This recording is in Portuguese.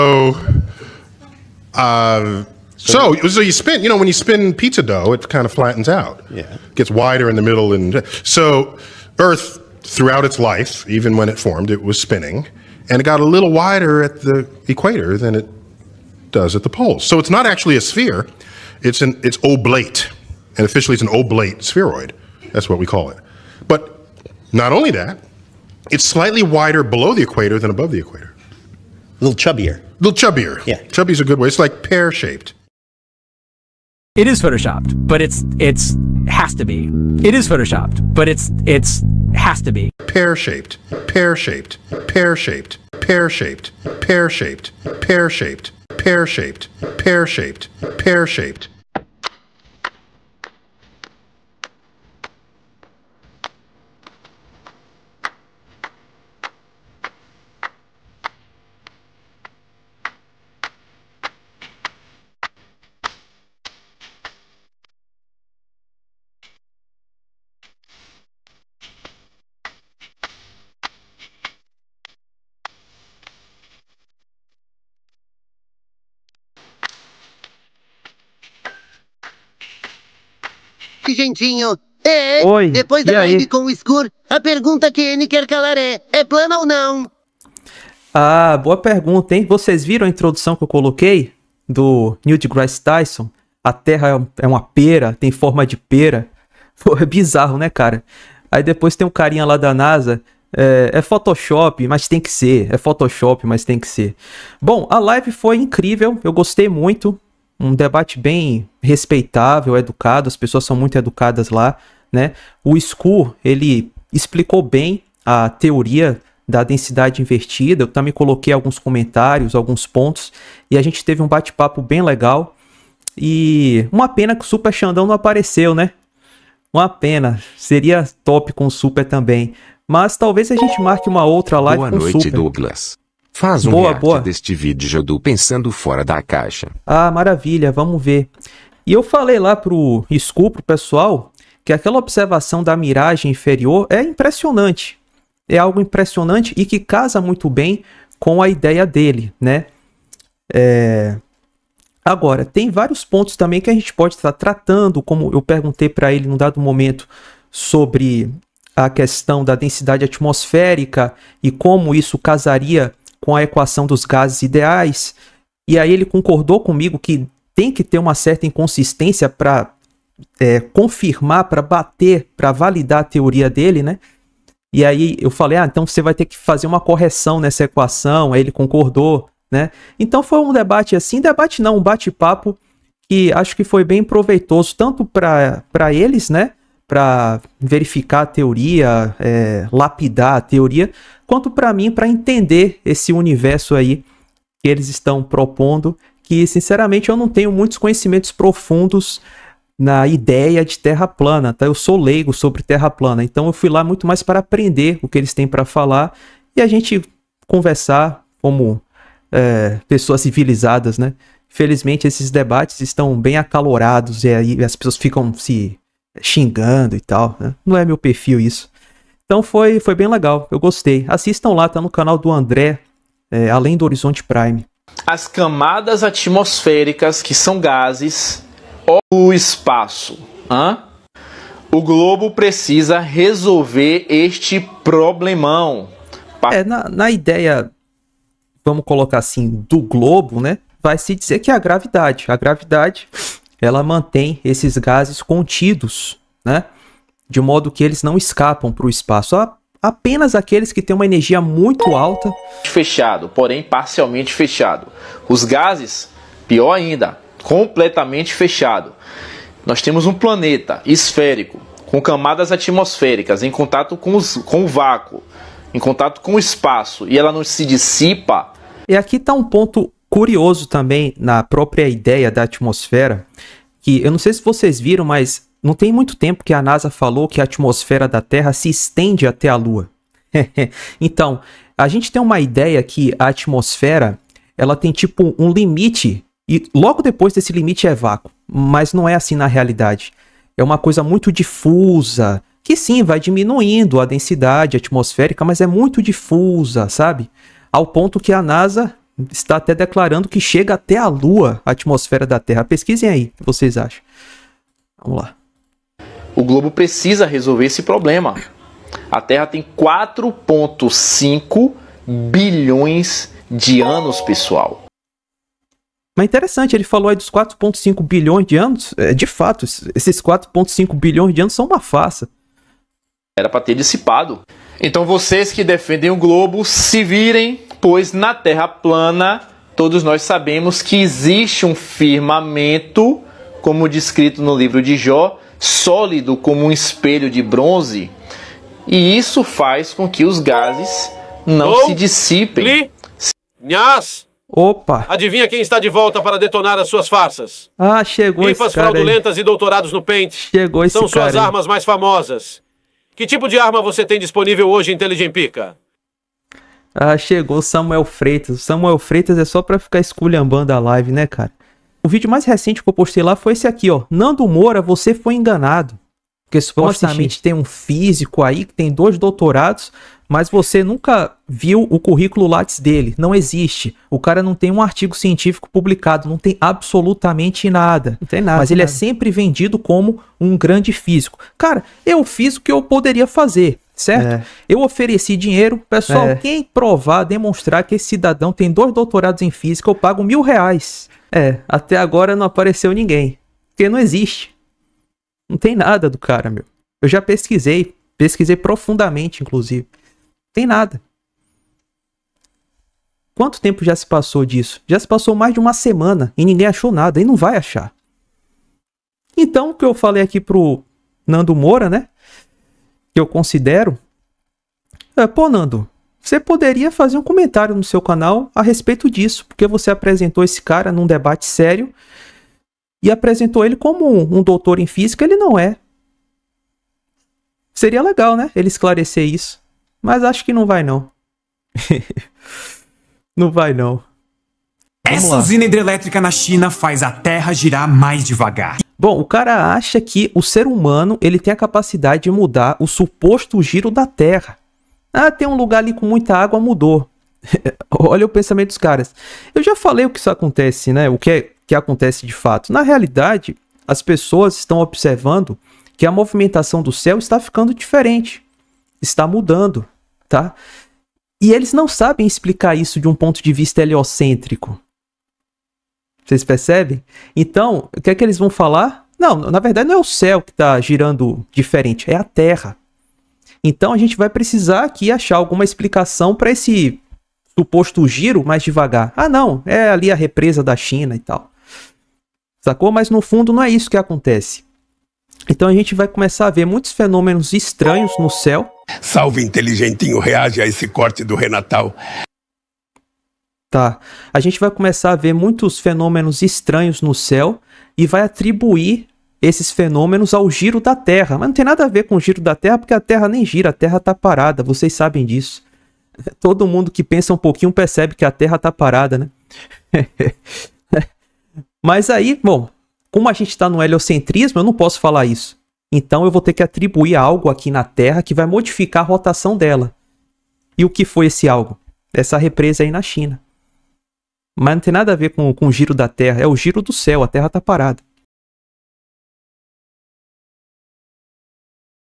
So, uh, so, so you spin, you know, when you spin pizza dough, it kind of flattens out. Yeah. Gets wider in the middle. And so Earth, throughout its life, even when it formed, it was spinning. And it got a little wider at the equator than it does at the poles. So it's not actually a sphere. It's an it's oblate. And officially it's an oblate spheroid. That's what we call it. But not only that, it's slightly wider below the equator than above the equator little chubbier. A little chubbier. Yeah. Chubby's a good word. It's like pear shaped. It is photoshopped, but it's it's has to be. It is photoshopped, but it's it's has to be. Pear shaped. Pear shaped. Pear shaped. Pear shaped. Pear shaped. Pear shaped. Pear shaped. Pear shaped. Pear shaped. gentinho. É, Oi, depois da live com o Skur, a pergunta que ele quer calar é, é plano ou não? Ah, boa pergunta, hein? Vocês viram a introdução que eu coloquei do Neil deGrasse Tyson? A Terra é, é uma pera, tem forma de pera. Pô, é bizarro, né, cara? Aí depois tem um carinha lá da NASA. É, é, Photoshop, mas tem que ser. É Photoshop, mas tem que ser. Bom, a live foi incrível. Eu gostei muito um debate bem respeitável, educado, as pessoas são muito educadas lá, né? O Scu, ele explicou bem a teoria da densidade invertida, eu também coloquei alguns comentários, alguns pontos, e a gente teve um bate-papo bem legal. E uma pena que o Super Xandão não apareceu, né? Uma pena, seria top com o Super também. Mas talvez a gente marque uma outra live Boa com o Super. Boa noite, Douglas. Faz um boa, boa. deste vídeo do Pensando Fora da Caixa. Ah, maravilha, vamos ver. E eu falei lá pro Scoop, pro pessoal, que aquela observação da miragem inferior é impressionante. É algo impressionante e que casa muito bem com a ideia dele, né? É... Agora, tem vários pontos também que a gente pode estar tratando, como eu perguntei para ele num dado momento sobre a questão da densidade atmosférica e como isso casaria com a equação dos gases ideais. E aí ele concordou comigo que tem que ter uma certa inconsistência para é, confirmar, para bater, para validar a teoria dele, né? E aí eu falei, ah, então você vai ter que fazer uma correção nessa equação. Aí ele concordou, né? Então foi um debate assim, debate não, um bate-papo que acho que foi bem proveitoso tanto para eles, né? para verificar a teoria, é, lapidar a teoria, quanto para mim para entender esse universo aí que eles estão propondo, que sinceramente eu não tenho muitos conhecimentos profundos na ideia de terra plana, tá? Eu sou leigo sobre terra plana, então eu fui lá muito mais para aprender o que eles têm para falar e a gente conversar como é, pessoas civilizadas, né? Felizmente esses debates estão bem acalorados e aí as pessoas ficam se xingando e tal. Né? Não é meu perfil isso. Então foi, foi bem legal, eu gostei. Assistam lá, tá no canal do André, é, além do Horizonte Prime. As camadas atmosféricas, que são gases, o espaço. Hã? O globo precisa resolver este problemão. É, na, na ideia, vamos colocar assim, do globo, né? Vai se dizer que é a gravidade. A gravidade ela mantém esses gases contidos, né? De modo que eles não escapam para o espaço. A apenas aqueles que têm uma energia muito alta. Fechado, porém parcialmente fechado. Os gases, pior ainda, completamente fechado. Nós temos um planeta esférico, com camadas atmosféricas, em contato com, os, com o vácuo, em contato com o espaço, e ela não se dissipa. E aqui está um ponto Curioso também na própria ideia da atmosfera, que eu não sei se vocês viram, mas não tem muito tempo que a NASA falou que a atmosfera da Terra se estende até a Lua. então, a gente tem uma ideia que a atmosfera ela tem tipo um limite e logo depois desse limite é vácuo, mas não é assim na realidade. É uma coisa muito difusa, que sim, vai diminuindo a densidade atmosférica, mas é muito difusa, sabe? Ao ponto que a NASA está até declarando que chega até a Lua, a atmosfera da Terra. Pesquisem aí, o que vocês acham. Vamos lá. O globo precisa resolver esse problema. A Terra tem 4.5 bilhões de anos, pessoal. Mas interessante, ele falou aí dos 4.5 bilhões de anos. É, de fato, esses 4.5 bilhões de anos são uma farsa. Era para ter dissipado. Então vocês que defendem o globo, se virem, pois na Terra plana todos nós sabemos que existe um firmamento, como descrito no livro de Jó, sólido como um espelho de bronze, e isso faz com que os gases não oh, se dissipem. Li, nhas. Opa! Adivinha quem está de volta para detonar as suas farsas? Ah, chegou Rifas esse cara fraudulentas aí. e doutorados no pente. Chegou esse São suas armas mais famosas. Que tipo de arma você tem disponível hoje em pica ah, chegou Samuel Freitas. Samuel Freitas é só pra ficar esculhambando a live, né, cara? O vídeo mais recente que eu postei lá foi esse aqui, ó. Nando Moura, você foi enganado. Porque supostamente tem um físico aí que tem dois doutorados, mas você nunca viu o currículo Lattes dele. Não existe. O cara não tem um artigo científico publicado, não tem absolutamente nada. Não tem nada. Mas ele é nada. é sempre vendido como um grande físico. Cara, eu é fiz o que eu poderia fazer certo? É. Eu ofereci dinheiro, pessoal, é. quem provar, demonstrar que esse cidadão tem dois doutorados em física, eu pago mil reais. É, até agora não apareceu ninguém, porque não existe. Não tem nada do cara, meu. Eu já pesquisei, pesquisei profundamente, inclusive. Não tem nada. Quanto tempo já se passou disso? Já se passou mais de uma semana e ninguém achou nada e não vai achar. Então, o que eu falei aqui pro Nando Moura, né? que eu considero. É, Pô, Nando, você poderia fazer um comentário no seu canal a respeito disso, porque você apresentou esse cara num debate sério e apresentou ele como um, um doutor em física, ele não é. Seria legal, né? Ele esclarecer isso. Mas acho que não vai não. não vai não. Vamos Essa lá. usina hidrelétrica na China faz a Terra girar mais devagar. Bom, o cara acha que o ser humano ele tem a capacidade de mudar o suposto giro da Terra. Ah, tem um lugar ali com muita água, mudou. Olha o pensamento dos caras. Eu já falei o que isso acontece, né? O que, é, que acontece de fato. Na realidade, as pessoas estão observando que a movimentação do céu está ficando diferente. Está mudando, tá? E eles não sabem explicar isso de um ponto de vista heliocêntrico. Vocês percebem? Então, o que é que eles vão falar? Não, na verdade não é o céu que está girando diferente, é a Terra. Então a gente vai precisar aqui achar alguma explicação para esse suposto giro mais devagar. Ah, não, é ali a represa da China e tal. Sacou? Mas no fundo não é isso que acontece. Então a gente vai começar a ver muitos fenômenos estranhos no céu. Salve inteligentinho, reage a esse corte do Renatal. Tá. A gente vai começar a ver muitos fenômenos estranhos no céu e vai atribuir esses fenômenos ao giro da Terra. Mas não tem nada a ver com o giro da Terra, porque a Terra nem gira, a Terra tá parada, vocês sabem disso. Todo mundo que pensa um pouquinho percebe que a Terra tá parada, né? Mas aí, bom, como a gente está no heliocentrismo, eu não posso falar isso. Então eu vou ter que atribuir algo aqui na Terra que vai modificar a rotação dela. E o que foi esse algo? Essa represa aí na China. Mas não tem nada a ver com, com o giro da Terra, é o giro do céu, a Terra está parada.